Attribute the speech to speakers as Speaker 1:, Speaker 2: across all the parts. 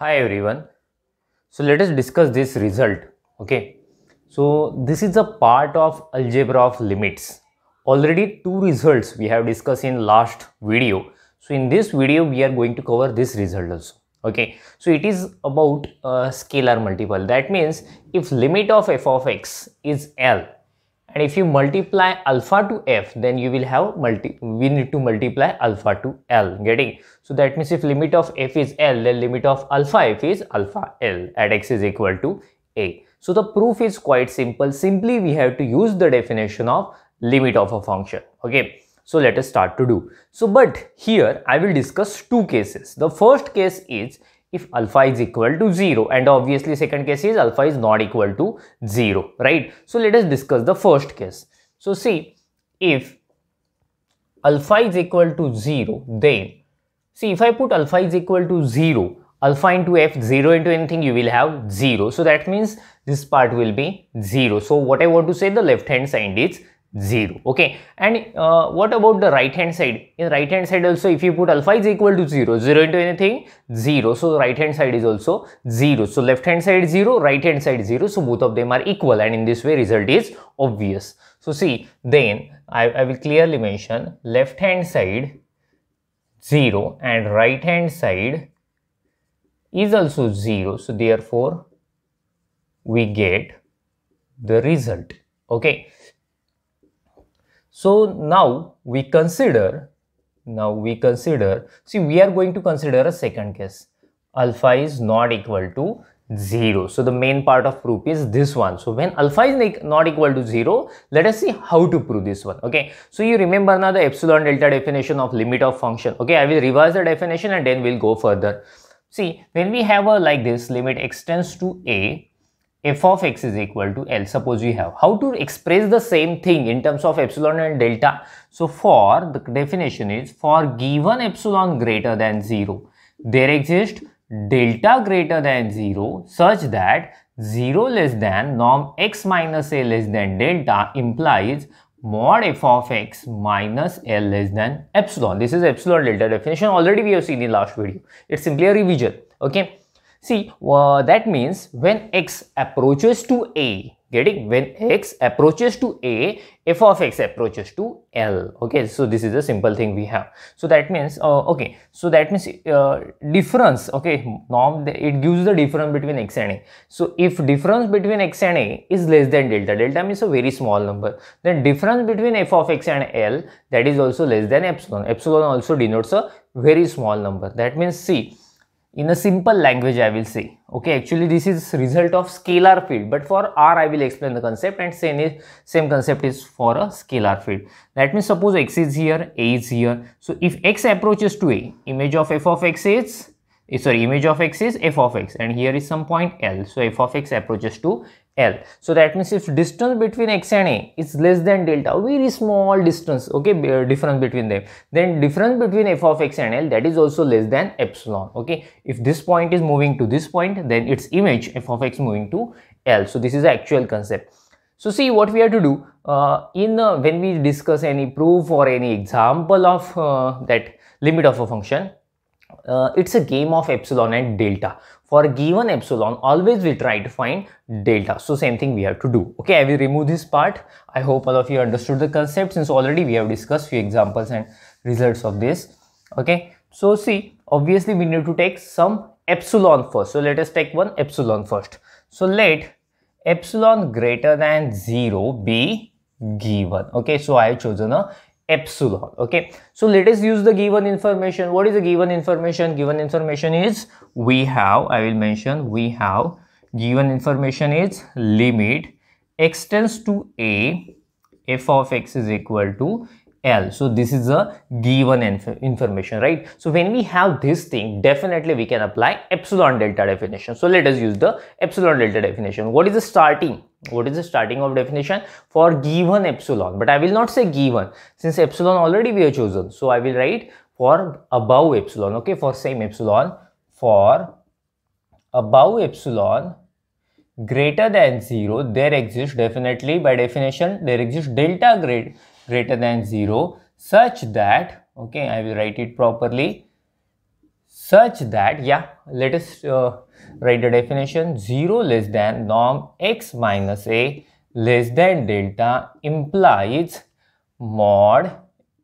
Speaker 1: Hi everyone. So let us discuss this result. Okay. So this is a part of algebra of limits. Already two results we have discussed in last video. So in this video we are going to cover this result also. Okay. So it is about a uh, scalar multiple. That means if limit of f of x is L and if you multiply alpha to f then you will have multi we need to multiply alpha to l getting so that means if limit of f is l then limit of alpha f is alpha l at x is equal to a so the proof is quite simple simply we have to use the definition of limit of a function okay so let us start to do so but here i will discuss two cases the first case is if alpha is equal to 0 and obviously second case is alpha is not equal to 0 right so let us discuss the first case so see if alpha is equal to 0 then see if i put alpha is equal to 0 alpha into f 0 into anything you will have 0 so that means this part will be 0 so what i want to say the left hand side is 0 okay and uh, what about the right hand side in right hand side also if you put alpha is equal to 0 0 into anything 0 so right hand side is also 0 so left hand side 0 right hand side 0 so both of them are equal and in this way result is obvious so see then I, I will clearly mention left hand side 0 and right hand side is also 0 so therefore we get the result okay so now we consider, now we consider, see we are going to consider a second case. Alpha is not equal to 0. So the main part of proof is this one. So when alpha is not equal to 0, let us see how to prove this one. Okay. So you remember now the epsilon delta definition of limit of function. Okay. I will revise the definition and then we'll go further. See, when we have a like this limit extends to a, f of x is equal to L. Suppose we have how to express the same thing in terms of epsilon and delta. So for the definition is for given epsilon greater than 0, there exists delta greater than 0 such that 0 less than norm x minus a less than delta implies mod f of x minus L less than epsilon. This is epsilon delta definition already we have seen in last video. It's simply a revision. Okay. See, uh, that means when x approaches to a, getting when x approaches to a, f of x approaches to l. Okay, so this is a simple thing we have. So that means, uh, okay, so that means uh, difference, okay, norm, it gives the difference between x and a. So if difference between x and a is less than delta, delta means a very small number, then difference between f of x and l, that is also less than epsilon. Epsilon also denotes a very small number. That means, see, in a simple language I will say. Okay, actually this is result of scalar field, but for R I will explain the concept and same, is, same concept is for a scalar field. That means suppose x is here, a is here. So if x approaches to a, image of f of x is eh, sorry image of x is f of x and here is some point l so f of x approaches to L. So that means if distance between x and a is less than delta, very small distance, okay, uh, difference between them, then difference between f of x and L that is also less than epsilon, okay. If this point is moving to this point, then its image f of x moving to L. So this is the actual concept. So see what we have to do uh, in uh, when we discuss any proof or any example of uh, that limit of a function, uh, it's a game of epsilon and delta for given epsilon always we try to find delta so same thing we have to do okay i will remove this part i hope all of you understood the concept since already we have discussed few examples and results of this okay so see obviously we need to take some epsilon first so let us take one epsilon first so let epsilon greater than 0 be given okay so i have chosen a epsilon okay so let us use the given information what is the given information given information is we have i will mention we have given information is limit x tends to a f of x is equal to L. So this is a given inf information, right? So when we have this thing, definitely we can apply epsilon delta definition. So let us use the epsilon delta definition. What is the starting? What is the starting of definition for given epsilon? But I will not say given since epsilon already we have chosen. So I will write for above epsilon, okay, for same epsilon, for above epsilon greater than 0 there exists definitely by definition there exists delta grade greater than 0 such that, okay, I will write it properly, such that, yeah, let us uh, write the definition 0 less than norm x minus a less than delta implies mod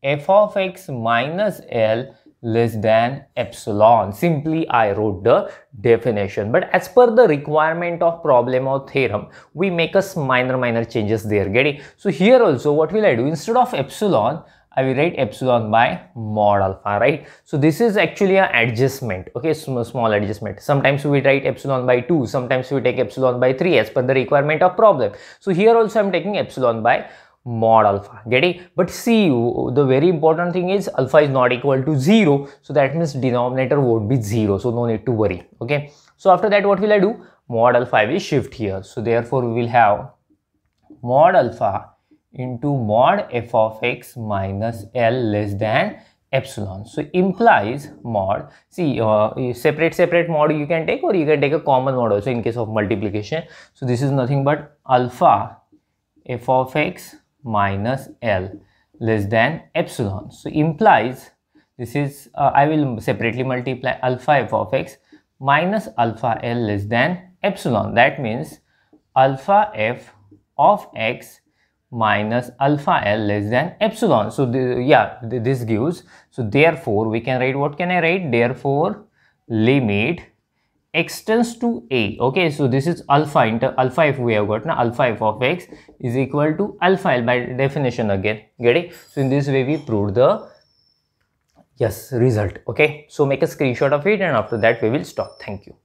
Speaker 1: f of x minus l less than epsilon. Simply I wrote the definition. But as per the requirement of problem or theorem, we make us minor minor changes there. Get it? So here also what will I do? Instead of epsilon, I will write epsilon by mod alpha, right? So this is actually an adjustment, okay, small, small adjustment. Sometimes we write epsilon by 2, sometimes we take epsilon by 3 as per the requirement of problem. So here also I'm taking epsilon by mod alpha getting? but see the very important thing is alpha is not equal to 0 so that means denominator would be 0 so no need to worry okay so after that what will I do mod alpha I will shift here so therefore we will have mod alpha into mod f of x minus l less than epsilon so implies mod see uh, separate separate mod you can take or you can take a common mod also in case of multiplication so this is nothing but alpha f of x minus L less than epsilon. So implies this is uh, I will separately multiply alpha f of x minus alpha L less than epsilon. That means alpha f of x minus alpha L less than epsilon. So the, yeah, the, this gives. So therefore, we can write what can I write? Therefore, limit x tends to a okay so this is alpha into alpha if we have got na alpha f of x is equal to alpha by definition again get it so in this way we proved the yes result okay so make a screenshot of it and after that we will stop thank you